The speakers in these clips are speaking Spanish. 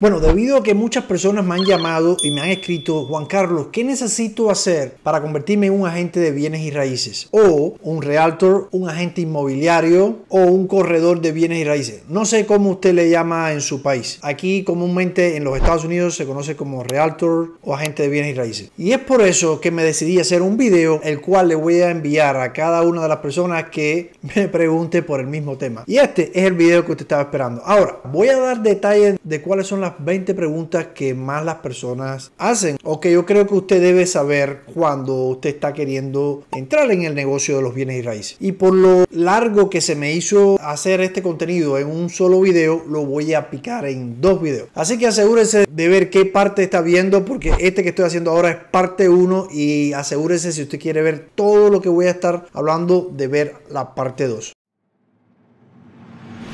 Bueno, debido a que muchas personas me han llamado y me han escrito, Juan Carlos, ¿qué necesito hacer para convertirme en un agente de bienes y raíces? O un realtor, un agente inmobiliario o un corredor de bienes y raíces. No sé cómo usted le llama en su país. Aquí comúnmente en los Estados Unidos se conoce como realtor o agente de bienes y raíces. Y es por eso que me decidí hacer un video el cual le voy a enviar a cada una de las personas que me pregunte por el mismo tema. Y este es el video que usted estaba esperando. Ahora, voy a dar detalles de cuáles son las 20 preguntas que más las personas hacen o que yo creo que usted debe saber cuando usted está queriendo entrar en el negocio de los bienes y raíces. Y por lo largo que se me hizo hacer este contenido en un solo video, lo voy a picar en dos videos. Así que asegúrese de ver qué parte está viendo porque este que estoy haciendo ahora es parte 1 y asegúrese si usted quiere ver todo lo que voy a estar hablando de ver la parte 2.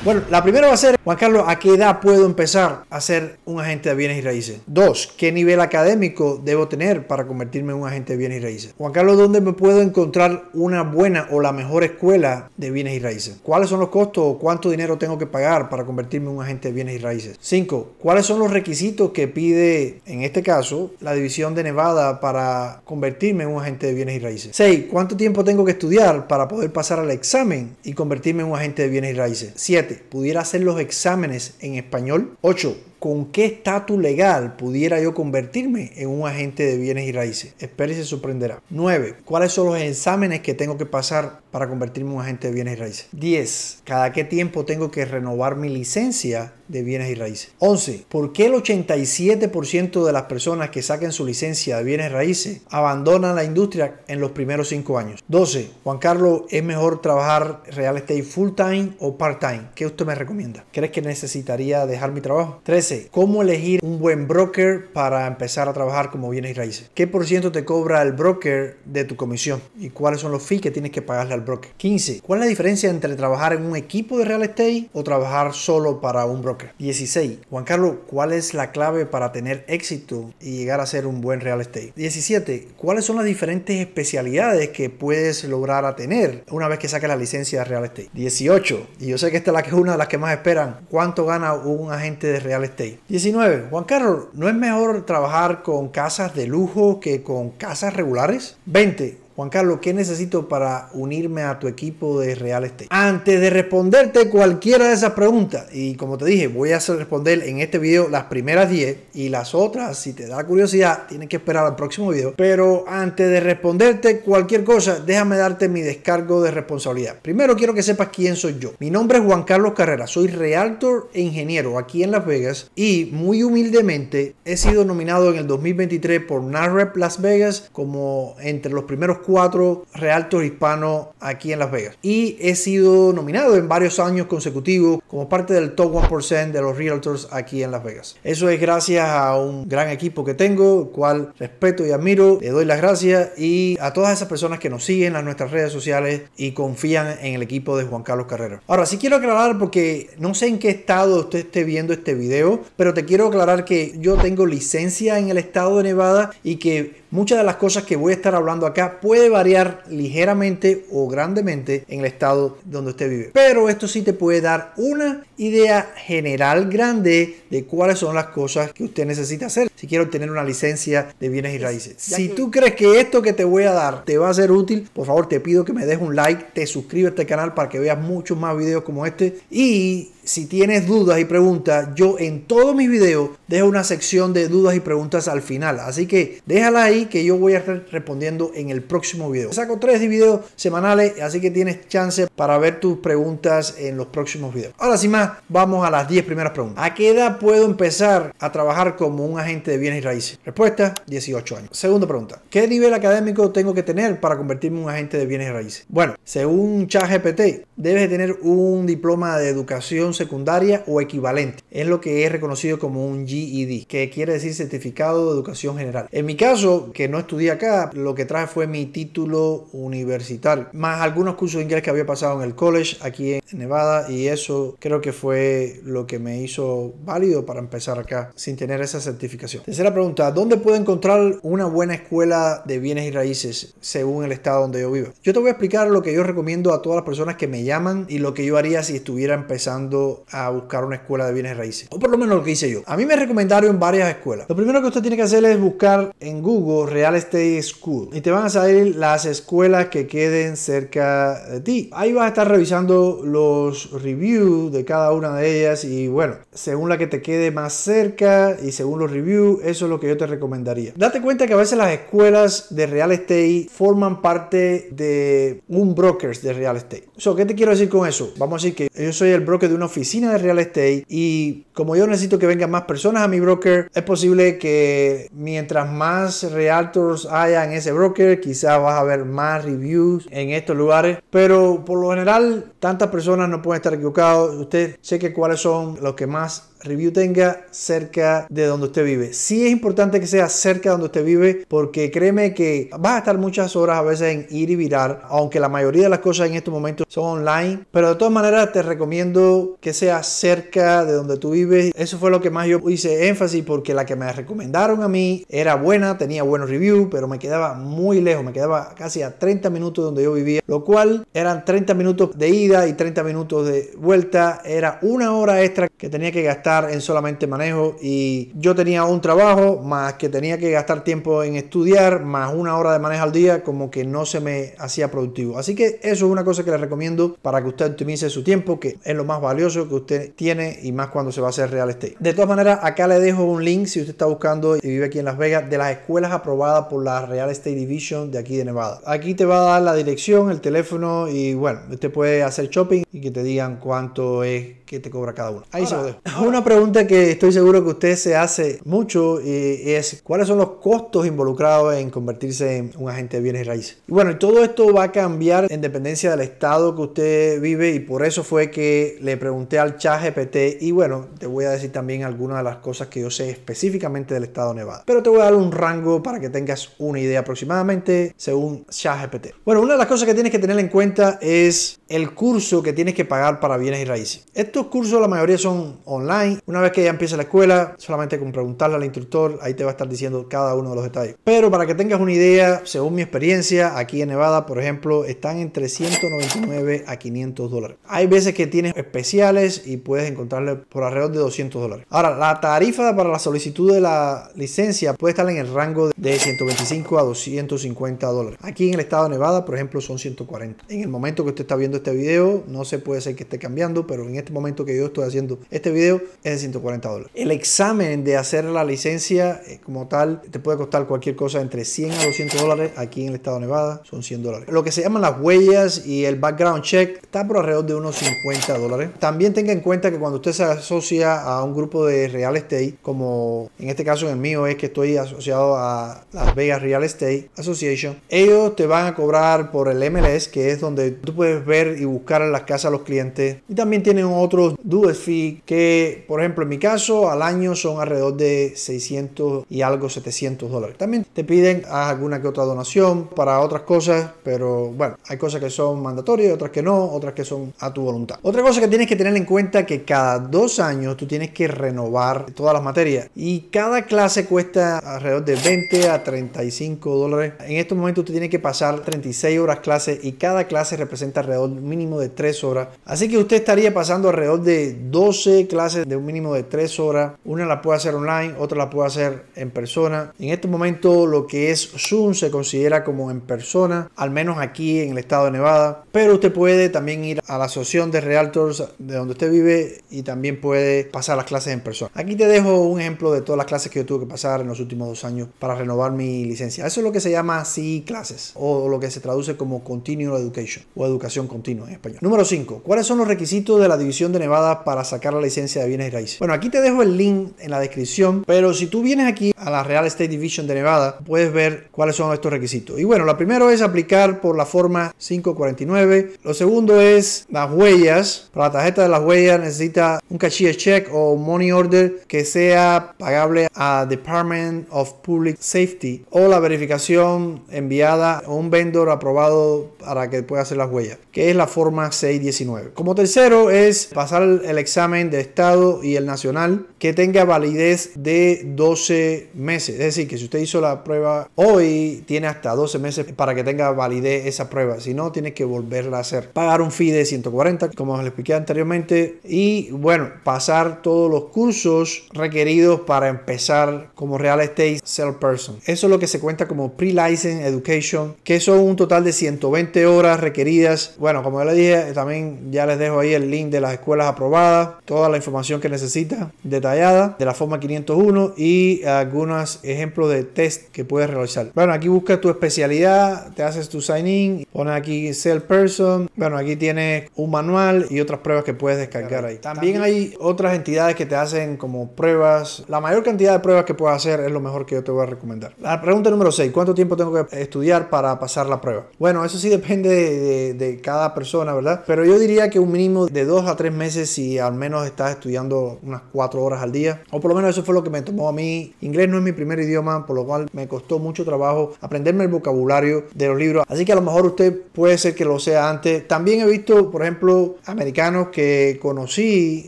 Bueno, la primera va a ser, Juan Carlos, ¿a qué edad puedo empezar a ser un agente de bienes y raíces? Dos, ¿qué nivel académico debo tener para convertirme en un agente de bienes y raíces? Juan Carlos, ¿dónde me puedo encontrar una buena o la mejor escuela de bienes y raíces? ¿Cuáles son los costos o cuánto dinero tengo que pagar para convertirme en un agente de bienes y raíces? Cinco, ¿cuáles son los requisitos que pide, en este caso, la división de Nevada para convertirme en un agente de bienes y raíces? Seis, ¿cuánto tiempo tengo que estudiar para poder pasar al examen y convertirme en un agente de bienes y raíces? Siete, Pudiera hacer los exámenes en español. 8 con qué estatus legal pudiera yo convertirme en un agente de bienes y raíces. Espero y se sorprenderá. 9. ¿Cuáles son los exámenes que tengo que pasar para convertirme en un agente de bienes y raíces? 10. ¿Cada qué tiempo tengo que renovar mi licencia de bienes y raíces? 11. ¿Por qué el 87% de las personas que saquen su licencia de bienes y raíces abandonan la industria en los primeros 5 años? 12. Juan Carlos, ¿es mejor trabajar real estate full time o part time? ¿Qué usted me recomienda? ¿Crees que necesitaría dejar mi trabajo? 13. ¿Cómo elegir un buen broker para empezar a trabajar como bienes y raíces? ¿Qué por ciento te cobra el broker de tu comisión? ¿Y cuáles son los fees que tienes que pagarle al broker? 15. ¿Cuál es la diferencia entre trabajar en un equipo de real estate o trabajar solo para un broker? 16. Juan Carlos, ¿cuál es la clave para tener éxito y llegar a ser un buen real estate? 17. ¿Cuáles son las diferentes especialidades que puedes lograr a tener una vez que saques la licencia de real estate? 18. Y yo sé que esta es la que es una de las que más esperan. ¿Cuánto gana un agente de real estate? 19. Juan Carlos, ¿no es mejor trabajar con casas de lujo que con casas regulares? 20. Juan Carlos, ¿qué necesito para unirme a tu equipo de Real Estate? Antes de responderte cualquiera de esas preguntas, y como te dije, voy a responder en este video las primeras 10 y las otras, si te da curiosidad, tienes que esperar al próximo video. Pero antes de responderte cualquier cosa, déjame darte mi descargo de responsabilidad. Primero quiero que sepas quién soy yo. Mi nombre es Juan Carlos Carrera, soy realtor e ingeniero aquí en Las Vegas y muy humildemente he sido nominado en el 2023 por NARREP Las Vegas como entre los primeros cuatro realtor hispanos aquí en Las Vegas. Y he sido nominado en varios años consecutivos como parte del top 1% de los realtors aquí en Las Vegas. Eso es gracias a un gran equipo que tengo, el cual respeto y admiro. Le doy las gracias y a todas esas personas que nos siguen en nuestras redes sociales y confían en el equipo de Juan Carlos Carrera. Ahora, sí quiero aclarar porque no sé en qué estado usted esté viendo este video, pero te quiero aclarar que yo tengo licencia en el estado de Nevada y que Muchas de las cosas que voy a estar hablando acá puede variar ligeramente o grandemente en el estado donde usted vive. Pero esto sí te puede dar una idea general grande de cuáles son las cosas que usted necesita hacer si quiere obtener una licencia de bienes y raíces. Si tú crees que esto que te voy a dar te va a ser útil, por favor te pido que me dejes un like, te suscribas a este canal para que veas muchos más videos como este y si tienes dudas y preguntas, yo en todos mis videos dejo una sección de dudas y preguntas al final. Así que déjala ahí que yo voy a estar respondiendo en el próximo video. Saco tres videos semanales, así que tienes chance para ver tus preguntas en los próximos videos. Ahora sin más, vamos a las 10 primeras preguntas. ¿A qué edad puedo empezar a trabajar como un agente de bienes y raíces? Respuesta, 18 años. Segunda pregunta, ¿qué nivel académico tengo que tener para convertirme en un agente de bienes y raíces? Bueno, según ChatGPT, debes de tener un diploma de educación secundaria o equivalente. Es lo que es reconocido como un GED, que quiere decir Certificado de Educación General. En mi caso, que no estudié acá, lo que traje fue mi título universitario, más algunos cursos de inglés que había pasado en el college aquí en Nevada y eso creo que fue lo que me hizo válido para empezar acá sin tener esa certificación. Tercera pregunta, ¿dónde puedo encontrar una buena escuela de bienes y raíces según el estado donde yo vivo? Yo te voy a explicar lo que yo recomiendo a todas las personas que me llaman y lo que yo haría si estuviera empezando a buscar una escuela de bienes raíces. O por lo menos lo que hice yo. A mí me recomendaron varias escuelas. Lo primero que usted tiene que hacer es buscar en Google Real Estate School. Y te van a salir las escuelas que queden cerca de ti. Ahí vas a estar revisando los reviews de cada una de ellas. Y bueno, según la que te quede más cerca y según los reviews, eso es lo que yo te recomendaría. Date cuenta que a veces las escuelas de real estate forman parte de un brokers de real estate. eso ¿Qué te quiero decir con eso? Vamos a decir que yo soy el broker de una oficina de real estate y como yo necesito que vengan más personas a mi broker, es posible que mientras más realtors haya en ese broker, quizás vas a ver más reviews en estos lugares, pero por lo general tantas personas no pueden estar equivocados. Usted sé que cuáles son los que más review tenga cerca de donde usted vive. Sí es importante que sea cerca de donde usted vive porque créeme que vas a estar muchas horas a veces en ir y virar, aunque la mayoría de las cosas en estos momentos son online. Pero de todas maneras te recomiendo que sea cerca de donde tú vives. Eso fue lo que más yo hice énfasis porque la que me recomendaron a mí era buena, tenía buenos reviews, pero me quedaba muy lejos, me quedaba casi a 30 minutos de donde yo vivía, lo cual eran 30 minutos de ida y 30 minutos de vuelta, era una hora extra que tenía que gastar en solamente manejo y yo tenía un trabajo más que tenía que gastar tiempo en estudiar más una hora de manejo al día como que no se me hacía productivo. Así que eso es una cosa que les recomiendo para que usted optimice su tiempo que es lo más valioso que usted tiene y más cuando se va a hacer real estate. De todas maneras acá le dejo un link si usted está buscando y vive aquí en Las Vegas de las escuelas aprobadas por la Real Estate Division de aquí de Nevada. Aquí te va a dar la dirección, el teléfono y bueno, usted puede hacer shopping y que te digan cuánto es que te cobra cada uno. Ahí se lo dejo. Una pregunta que estoy seguro que usted se hace mucho y eh, es cuáles son los costos involucrados en convertirse en un agente de bienes raíces. Y bueno, todo esto va a cambiar en dependencia del estado que usted vive y por eso fue que le pregunté al chat GPT y bueno, te voy a decir también algunas de las cosas que yo sé específicamente del estado Nevada. Pero te voy a dar un rango para que tengas una idea aproximadamente según ChatGPT. Bueno, una de las cosas que tienes que tener en cuenta es el curso que tienes que pagar para bienes y raíces. Estos cursos la mayoría son online. Una vez que ya empieza la escuela, solamente con preguntarle al instructor, ahí te va a estar diciendo cada uno de los detalles. Pero para que tengas una idea, según mi experiencia, aquí en Nevada, por ejemplo, están entre 199 a 500 dólares. Hay veces que tienes especiales y puedes encontrarle por alrededor de 200 dólares. Ahora, la tarifa para la solicitud de la licencia puede estar en el rango de 125 a 250 dólares. Aquí en el estado de Nevada, por ejemplo, son 140. En el momento que usted está viendo este video, no se puede ser que esté cambiando, pero en este momento que yo estoy haciendo este video es de 140 dólares. El examen de hacer la licencia eh, como tal te puede costar cualquier cosa entre 100 a 200 dólares. Aquí en el estado de Nevada son 100 dólares. Lo que se llaman las huellas y el background check está por alrededor de unos 50 dólares. También tenga en cuenta que cuando usted se asocia a un grupo de real estate, como en este caso en el mío es que estoy asociado a Las Vegas Real Estate Association, ellos te van a cobrar por el MLS, que es donde tú puedes ver y buscar en las casas a los clientes. Y también tienen otros dues fee que, por ejemplo, en mi caso, al año son alrededor de 600 y algo 700 dólares. También te piden alguna que otra donación para otras cosas, pero bueno, hay cosas que son mandatorias, otras que no, otras que son a tu voluntad. Otra cosa que tienes que tener en cuenta que cada dos años tú tienes que renovar todas las materias y cada clase cuesta alrededor de 20 a 35 dólares. En estos momentos tú tienes que pasar 36 horas clase y cada clase representa alrededor mínimo de 3 horas. Así que usted estaría pasando alrededor de 12 clases de un mínimo de 3 horas. Una la puede hacer online, otra la puede hacer en persona. En este momento lo que es Zoom se considera como en persona, al menos aquí en el estado de Nevada. Pero usted puede también ir a la asociación de realtors de donde usted vive y también puede pasar las clases en persona. Aquí te dejo un ejemplo de todas las clases que yo tuve que pasar en los últimos dos años para renovar mi licencia. Eso es lo que se llama así clases o lo que se traduce como continual education o educación completa en español. Número 5. ¿Cuáles son los requisitos de la División de Nevada para sacar la licencia de bienes y raíces? Bueno, aquí te dejo el link en la descripción, pero si tú vienes aquí a la Real Estate Division de Nevada, puedes ver cuáles son estos requisitos. Y bueno, lo primero es aplicar por la forma 549. Lo segundo es las huellas. Para la tarjeta de las huellas necesita un cashier check o money order que sea pagable a Department of Public Safety o la verificación enviada a un vendor aprobado para que pueda hacer las huellas, que es la forma 619. Como tercero es pasar el examen de Estado y el Nacional que tenga validez de 12 meses. Es decir, que si usted hizo la prueba hoy, tiene hasta 12 meses para que tenga validez esa prueba. Si no, tiene que volverla a hacer. Pagar un fee de 140, como les expliqué anteriormente. Y bueno, pasar todos los cursos requeridos para empezar como real estate salesperson. Eso es lo que se cuenta como pre-license education, que son un total de 120 horas requeridas. Bueno, como ya le dije, eh, también ya les dejo ahí el link de las escuelas aprobadas, toda la información que necesita detallada de la forma 501 y algunos ejemplos de test que puedes realizar. Bueno, aquí buscas tu especialidad, te haces tu sign in, pones aquí Sell Person. Bueno, aquí tienes un manual y otras pruebas que puedes descargar ahí. También hay otras entidades que te hacen como pruebas. La mayor cantidad de pruebas que puedas hacer es lo mejor que yo te voy a recomendar. La pregunta número 6, ¿cuánto tiempo tengo que estudiar para pasar la prueba? Bueno, eso sí depende de, de cada persona, ¿verdad? Pero yo diría que un mínimo de dos a tres meses si al menos estás estudiando unas cuatro horas al día. O por lo menos eso fue lo que me tomó a mí. Inglés no es mi primer idioma, por lo cual me costó mucho trabajo aprenderme el vocabulario de los libros. Así que a lo mejor usted puede ser que lo sea antes. También he visto, por ejemplo, americanos que conocí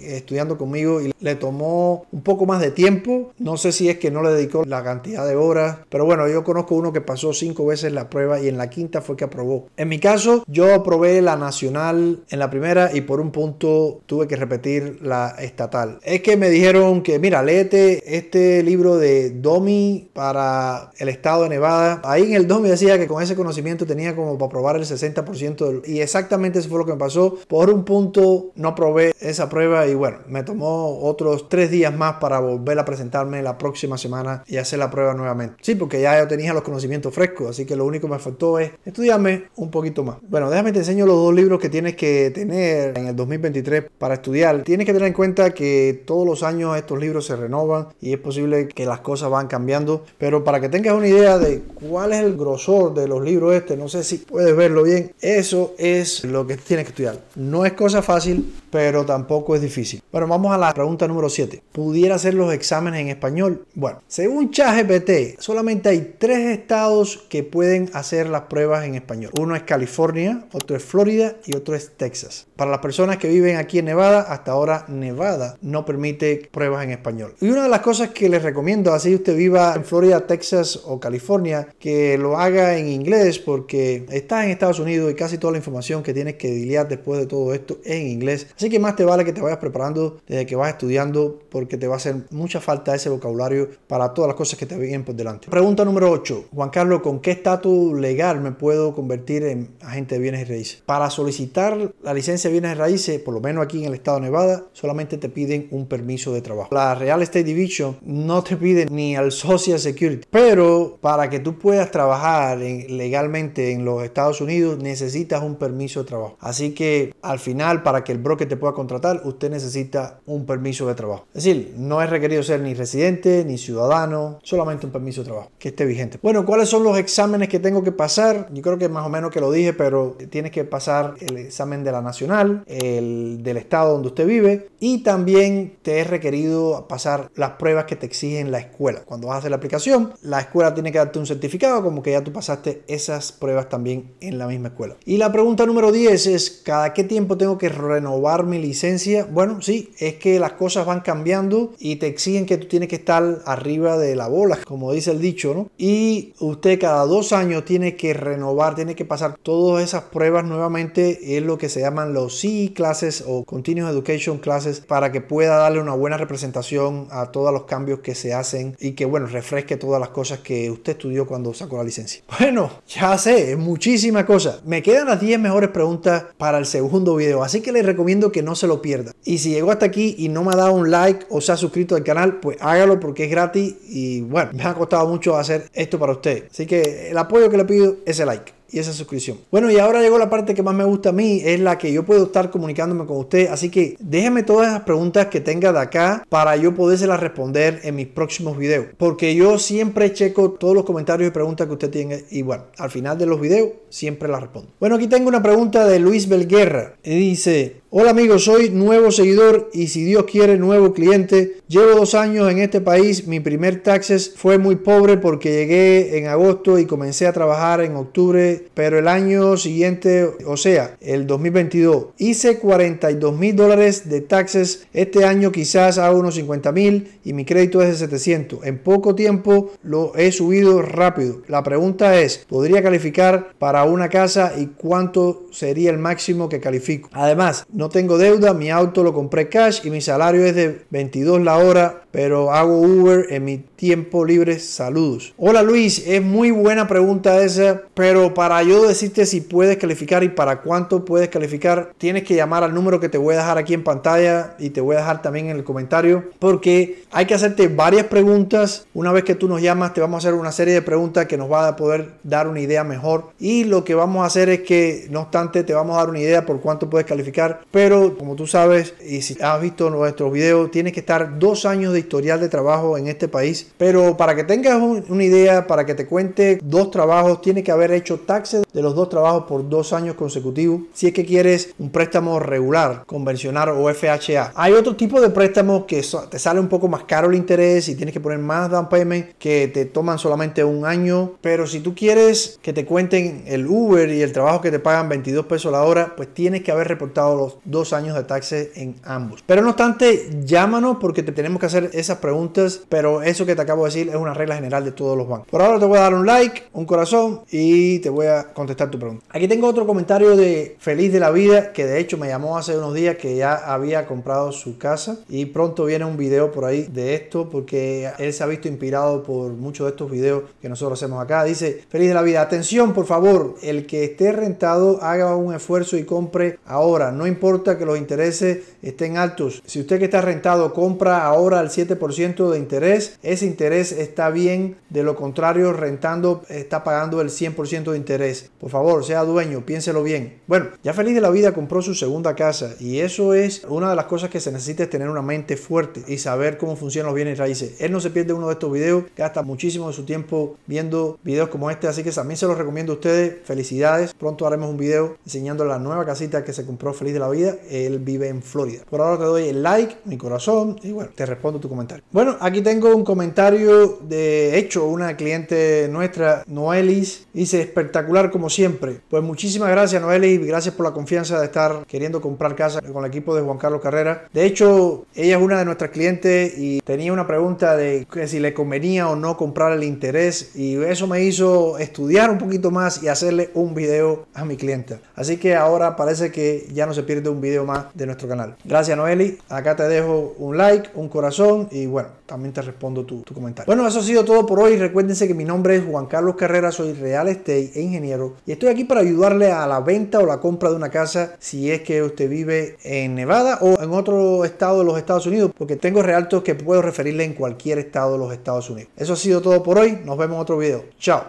estudiando conmigo y le tomó un poco más de tiempo. No sé si es que no le dedicó la cantidad de horas. Pero bueno, yo conozco uno que pasó cinco veces la prueba y en la quinta fue que aprobó. En mi caso, yo aprobé la nacional en la primera y por un punto tuve que repetir la estatal. Es que me dijeron que, mira, léete este libro de Domi para el estado de Nevada. Ahí en el Domi decía que con ese conocimiento tenía como para probar el 60% y exactamente eso fue lo que me pasó. Por un punto no probé esa prueba y bueno, me tomó otros tres días más para volver a presentarme la próxima semana y hacer la prueba nuevamente. Sí, porque ya yo tenía los conocimientos frescos, así que lo único que me faltó es estudiarme un poquito más. Bueno, déjame te enseño los los dos libros que tienes que tener en el 2023 para estudiar. Tienes que tener en cuenta que todos los años estos libros se renovan y es posible que las cosas van cambiando. Pero para que tengas una idea de cuál es el grosor de los libros este, no sé si puedes verlo bien, eso es lo que tienes que estudiar. No es cosa fácil, pero tampoco es difícil. Bueno, vamos a la pregunta número 7. ¿Pudiera hacer los exámenes en español? Bueno, según ChatGPT, solamente hay tres estados que pueden hacer las pruebas en español. Uno es California, otro es Florida y otro es Texas. Para las personas que viven aquí en Nevada, hasta ahora Nevada no permite pruebas en español. Y una de las cosas que les recomiendo, así usted viva en Florida, Texas o California, que lo haga en inglés porque está en Estados Unidos y casi toda la información que tienes que diliar después de todo esto es en inglés. Así que más te vale que te vayas preparando desde que vas estudiando porque te va a hacer mucha falta ese vocabulario para todas las cosas que te vienen por delante. Pregunta número 8. Juan Carlos, ¿con qué estatus legal me puedo convertir en agente de bienes y raíces? Para solicitar la licencia de bienes raíces, por lo menos aquí en el estado de Nevada, solamente te piden un permiso de trabajo. La Real Estate Division no te pide ni al Social Security, pero para que tú puedas trabajar legalmente en los Estados Unidos necesitas un permiso de trabajo. Así que al final, para que el broker te pueda contratar, usted necesita un permiso de trabajo. Es decir, no es requerido ser ni residente ni ciudadano, solamente un permiso de trabajo que esté vigente. Bueno, ¿cuáles son los exámenes que tengo que pasar? Yo creo que más o menos que lo dije, pero tienes que pasar el examen de la nacional, el del estado donde usted vive y también te es requerido pasar las pruebas que te exigen la escuela. Cuando vas a hacer la aplicación, la escuela tiene que darte un certificado como que ya tú pasaste esas pruebas también en la misma escuela. Y la pregunta número 10 es, ¿cada qué tiempo tengo que renovar mi licencia? Bueno, sí, es que las cosas van cambiando y te exigen que tú tienes que estar arriba de la bola, como dice el dicho, ¿no? Y usted cada dos años tiene que renovar, tiene que pasar todas esas pruebas nuevamente es lo que se llaman los CE classes o Continuous Education classes para que pueda darle una buena representación a todos los cambios que se hacen y que, bueno, refresque todas las cosas que usted estudió cuando sacó la licencia. Bueno, ya sé, es muchísima cosa. Me quedan las 10 mejores preguntas para el segundo video, así que les recomiendo que no se lo pierda. Y si llegó hasta aquí y no me ha dado un like o se ha suscrito al canal, pues hágalo porque es gratis y bueno, me ha costado mucho hacer esto para usted. Así que el apoyo que le pido es el like y esa suscripción. Bueno, y ahora llegó la parte que más me gusta a mí, es la que yo puedo estar comunicándome con usted. Así que déjeme todas las preguntas que tenga de acá para yo podérselas responder en mis próximos videos. Porque yo siempre checo todos los comentarios y preguntas que usted tiene. Y bueno, al final de los videos siempre las respondo. Bueno, aquí tengo una pregunta de Luis Belguerra. Y dice, Hola amigos, soy nuevo seguidor y si Dios quiere nuevo cliente. Llevo dos años en este país, mi primer taxes fue muy pobre porque llegué en agosto y comencé a trabajar en octubre pero el año siguiente, o sea, el 2022, hice 42 mil dólares de taxes. Este año quizás hago unos 50 mil y mi crédito es de 700. En poco tiempo lo he subido rápido. La pregunta es, ¿podría calificar para una casa y cuánto sería el máximo que califico? Además, no tengo deuda, mi auto lo compré cash y mi salario es de 22 la hora pero hago Uber en mi tiempo libre. Saludos. Hola Luis, es muy buena pregunta esa, pero para yo decirte si puedes calificar y para cuánto puedes calificar, tienes que llamar al número que te voy a dejar aquí en pantalla y te voy a dejar también en el comentario, porque hay que hacerte varias preguntas. Una vez que tú nos llamas, te vamos a hacer una serie de preguntas que nos va a poder dar una idea mejor. Y lo que vamos a hacer es que, no obstante, te vamos a dar una idea por cuánto puedes calificar, pero como tú sabes y si has visto nuestro video, tienes que estar dos años de de trabajo en este país, pero para que tengas una idea, para que te cuente dos trabajos, tiene que haber hecho taxes de los dos trabajos por dos años consecutivos, si es que quieres un préstamo regular, convencional o FHA. Hay otro tipo de préstamos que te sale un poco más caro el interés y tienes que poner más down payment que te toman solamente un año, pero si tú quieres que te cuenten el Uber y el trabajo que te pagan 22 pesos la hora, pues tienes que haber reportado los dos años de taxes en ambos. Pero no obstante, llámanos porque te tenemos que hacer esas preguntas, pero eso que te acabo de decir es una regla general de todos los bancos. Por ahora te voy a dar un like, un corazón y te voy a contestar tu pregunta. Aquí tengo otro comentario de Feliz de la Vida, que de hecho me llamó hace unos días que ya había comprado su casa y pronto viene un video por ahí de esto porque él se ha visto inspirado por muchos de estos videos que nosotros hacemos acá. Dice, Feliz de la Vida, atención por favor, el que esté rentado haga un esfuerzo y compre ahora, no importa que los intereses estén altos. Si usted que está rentado compra ahora al 7% de interés. Ese interés está bien, de lo contrario, rentando está pagando el 100% de interés. Por favor, sea dueño, piénselo bien. Bueno, ya feliz de la vida compró su segunda casa y eso es una de las cosas que se necesita es tener una mente fuerte y saber cómo funcionan los bienes raíces. Él no se pierde uno de estos videos, gasta muchísimo de su tiempo viendo videos como este, así que también se los recomiendo a ustedes. Felicidades, pronto haremos un video enseñando la nueva casita que se compró feliz de la vida. Él vive en Florida. Por ahora te doy el like, mi corazón y bueno, te respondo comentario. Bueno, aquí tengo un comentario de hecho, una cliente nuestra, Noelis, dice espectacular como siempre. Pues muchísimas gracias Noelis, gracias por la confianza de estar queriendo comprar casa con el equipo de Juan Carlos Carrera. De hecho, ella es una de nuestras clientes y tenía una pregunta de que si le convenía o no comprar el interés y eso me hizo estudiar un poquito más y hacerle un video a mi cliente. Así que ahora parece que ya no se pierde un video más de nuestro canal. Gracias Noeli, acá te dejo un like, un corazón y bueno, también te respondo tu, tu, comentario. Bueno, eso ha sido todo por hoy. Recuérdense que mi nombre es Juan Carlos Carrera, soy real estate e ingeniero y estoy aquí para ayudarle a la venta o la compra de una casa si es que usted vive en Nevada o en otro estado de los Estados Unidos, porque tengo realtos que puedo referirle en cualquier estado de los Estados Unidos. Eso ha sido todo por hoy. Nos vemos en otro video. Chao.